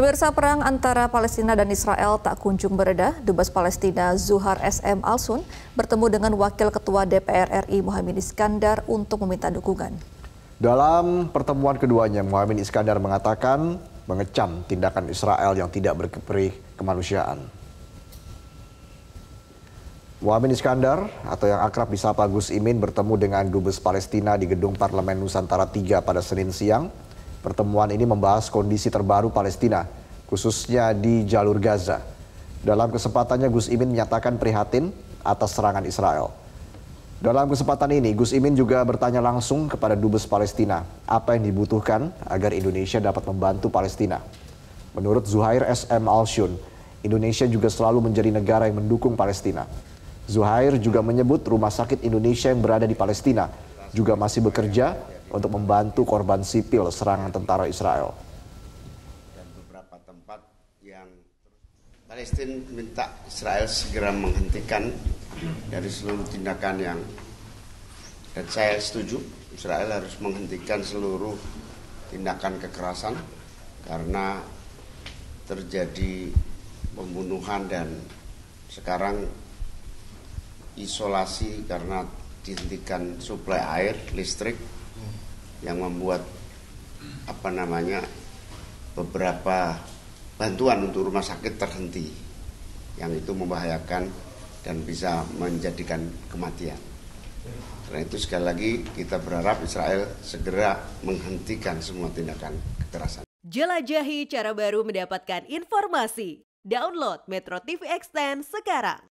Pemirsa perang antara Palestina dan Israel tak kunjung bereda, Dubes Palestina Zuhar SM Alsun bertemu dengan Wakil Ketua DPR RI Muhammad Iskandar untuk meminta dukungan. Dalam pertemuan keduanya, Muhammad Iskandar mengatakan mengecam tindakan Israel yang tidak berkeperi kemanusiaan. Muhammad Iskandar atau yang akrab disapa Gus Imin bertemu dengan Dubes Palestina di Gedung Parlemen Nusantara 3 pada Senin siang Pertemuan ini membahas kondisi terbaru Palestina, khususnya di jalur Gaza. Dalam kesempatannya Gus Imin menyatakan prihatin atas serangan Israel. Dalam kesempatan ini, Gus Imin juga bertanya langsung kepada Dubes Palestina, apa yang dibutuhkan agar Indonesia dapat membantu Palestina. Menurut Zuhair SM Alshun, Indonesia juga selalu menjadi negara yang mendukung Palestina. Zuhair juga menyebut rumah sakit Indonesia yang berada di Palestina juga masih bekerja untuk membantu korban sipil serangan tentara Israel. Dan beberapa tempat yang Palestina minta Israel segera menghentikan dari seluruh tindakan yang dan saya setuju Israel harus menghentikan seluruh tindakan kekerasan karena terjadi pembunuhan dan sekarang isolasi karena dihentikan suplai air, listrik, yang membuat apa namanya beberapa bantuan untuk rumah sakit terhenti yang itu membahayakan dan bisa menjadikan kematian. Karena itu sekali lagi kita berharap Israel segera menghentikan semua tindakan kekerasan. Jelajahi cara baru mendapatkan informasi. Download Metro TV Extend sekarang.